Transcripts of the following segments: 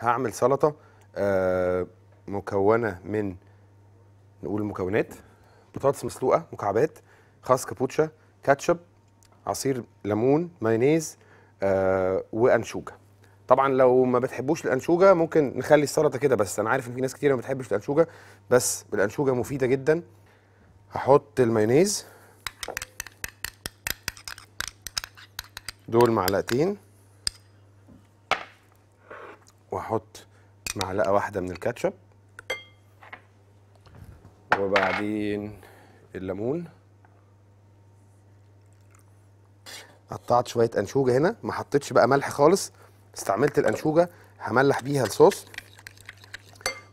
هعمل سلطه آه، مكونه من نقول المكونات بطاطس مسلوقه مكعبات خس كابوتشا كاتشب عصير ليمون مايونيز آه، وانشوجا طبعا لو ما بتحبوش الانشوجا ممكن نخلي السلطه كده بس انا عارف ان في ناس كتير ما بتحبش الانشوجا بس الانشوجا مفيده جدا هحط المايونيز دول معلقتين واحط معلقه واحده من الكاتشب وبعدين الليمون قطعت شويه انشوجه هنا ما حطيتش بقى ملح خالص استعملت الانشوجه هملح بيها الصوص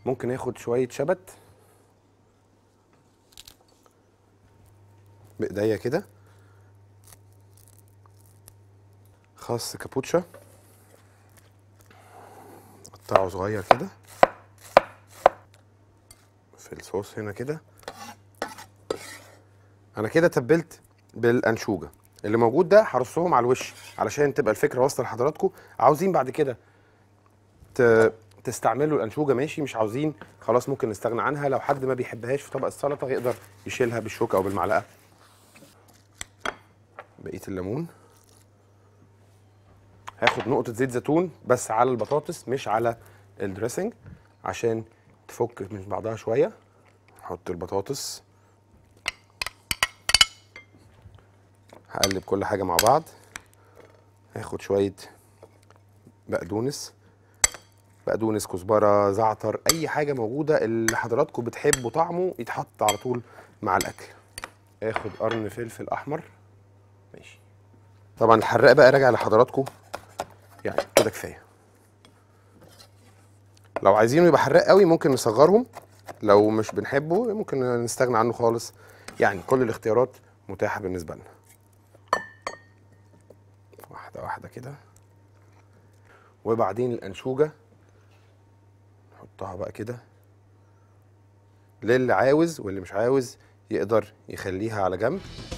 ممكن اخد شويه شبت بايديا كده خاص كابوتشا بتاعه صغير كده في الصوص هنا كده انا كده تبلت بالانشوجه اللي موجود ده هرصهم على الوش علشان تبقى الفكره واصله لحضراتكم عاوزين بعد كده ت... تستعملوا الانشوجه ماشي مش عاوزين خلاص ممكن نستغنى عنها لو حد ما بيحبهاش في طبق السلطه يقدر يشيلها بالشوكه او بالمعلقه بقيه الليمون هاخد نقطه زيت زيتون بس على البطاطس مش على الدريسنج عشان تفك من بعضها شويه هحط البطاطس هقلب كل حاجه مع بعض هاخد شويه بقدونس بقدونس كزبره زعتر اي حاجه موجوده اللي حضراتكم بتحبوا طعمه يتحط على طول مع الاكل هاخد قرن فلفل احمر ماشي طبعا الحراق بقى راجع لحضراتكم يعني كده كفايه لو عايزينه يبقى حراق قوي ممكن نصغرهم لو مش بنحبه ممكن نستغنى عنه خالص يعني كل الاختيارات متاحه بالنسبه لنا واحده واحده كده وبعدين الانشوجه نحطها بقى كده للي عاوز واللي مش عاوز يقدر يخليها على جنب